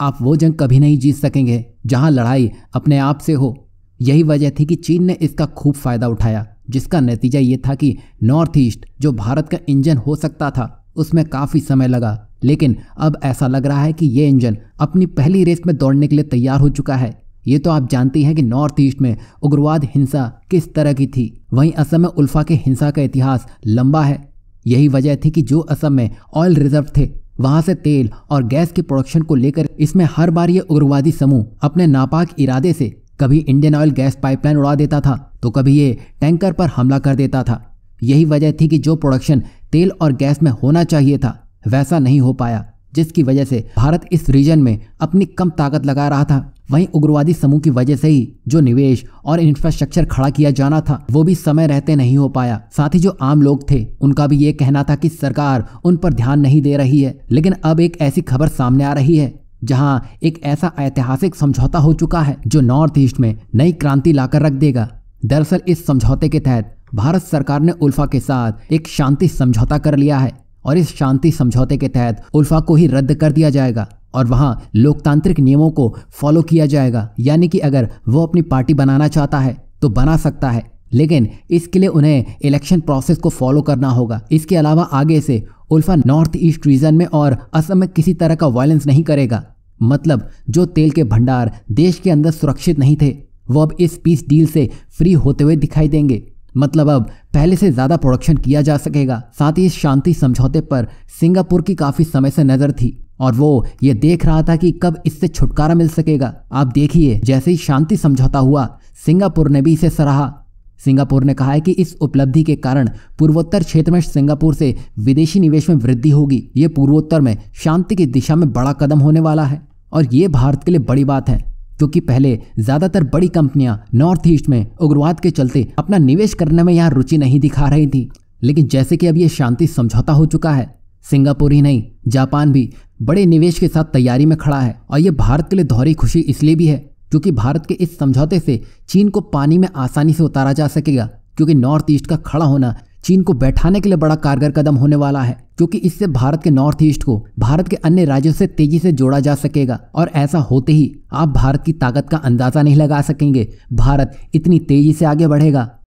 आप वो जंग कभी नहीं जीत सकेंगे जहां लड़ाई अपने आप से हो यही वजह थी कि चीन ने इसका खूब फ़ायदा उठाया जिसका नतीजा ये था कि नॉर्थ ईस्ट जो भारत का इंजन हो सकता था उसमें काफ़ी समय लगा लेकिन अब ऐसा लग रहा है कि ये इंजन अपनी पहली रेस में दौड़ने के लिए तैयार हो चुका है ये तो आप जानती हैं कि नॉर्थ ईस्ट में उग्रवाद हिंसा किस तरह की थी वहीं असम में उल्फा के हिंसा का इतिहास लंबा है यही वजह थी कि जो असम में ऑयल रिजर्व थे वहाँ से तेल और गैस के प्रोडक्शन को लेकर इसमें हर बार ये उग्रवादी समूह अपने नापाक इरादे से कभी इंडियन ऑयल गैस पाइपलाइन उड़ा देता था तो कभी ये टैंकर पर हमला कर देता था यही वजह थी कि जो प्रोडक्शन तेल और गैस में होना चाहिए था वैसा नहीं हो पाया जिसकी वजह से भारत इस रीजन में अपनी कम ताकत लगा रहा था वहीं उग्रवादी समूह की वजह से ही जो निवेश और इंफ्रास्ट्रक्चर खड़ा किया जाना था वो भी समय रहते नहीं हो पाया साथ ही जो आम लोग थे उनका भी ये कहना था कि सरकार उन पर ध्यान नहीं दे रही है लेकिन अब एक ऐसी खबर सामने आ रही है जहां एक ऐसा ऐतिहासिक समझौता हो चुका है जो नॉर्थ ईस्ट में नई क्रांति लाकर रख देगा दरअसल इस समझौते के तहत भारत सरकार ने उल्फा के साथ एक शांति समझौता कर लिया है और इस शांति समझौते के तहत उल्फा को ही रद्द कर दिया जाएगा और वहाँ लोकतांत्रिक नियमों को फॉलो किया जाएगा यानी कि अगर वो अपनी पार्टी बनाना चाहता है तो बना सकता है लेकिन इसके लिए उन्हें इलेक्शन प्रोसेस को फॉलो करना होगा इसके अलावा आगे से उल्फा नॉर्थ ईस्ट रीजन में और असम में किसी तरह का वायलेंस नहीं करेगा मतलब जो तेल के भंडार देश के अंदर सुरक्षित नहीं थे वो अब इस पीस डील से फ्री होते हुए दिखाई देंगे मतलब अब पहले से ज़्यादा प्रोडक्शन किया जा सकेगा साथ ही इस शांति समझौते पर सिंगापुर की काफ़ी समय से नज़र थी और वो ये देख रहा था कि कब इससे छुटकारा मिल सकेगा आप देखिए जैसे ही शांति समझौता हुआ सिंगापुर ने भी इसे सराहा सिंगापुर ने कहा है कि इस उपलब्धि के कारण पूर्वोत्तर क्षेत्र में सिंगापुर से विदेशी निवेश में वृद्धि होगी ये पूर्वोत्तर में शांति की दिशा में बड़ा कदम होने वाला है और ये भारत के लिए बड़ी बात है क्योंकि पहले ज़्यादातर बड़ी कंपनियां नॉर्थ ईस्ट में उग्रवाद के चलते अपना निवेश करने में यहाँ रुचि नहीं दिखा रही थी लेकिन जैसे कि अब यह शांति समझौता हो चुका है सिंगापुर ही नहीं जापान भी बड़े निवेश के साथ तैयारी में खड़ा है और यह भारत के लिए दोहरी खुशी इसलिए भी है क्योंकि भारत के इस समझौते से चीन को पानी में आसानी से उतारा जा सकेगा क्योंकि नॉर्थ ईस्ट का खड़ा होना चीन को बैठाने के लिए बड़ा कारगर कदम होने वाला है क्योंकि इससे भारत के नॉर्थ ईस्ट को भारत के अन्य राज्यों से तेजी से जोड़ा जा सकेगा और ऐसा होते ही आप भारत की ताकत का अंदाजा नहीं लगा सकेंगे भारत इतनी तेजी से आगे बढ़ेगा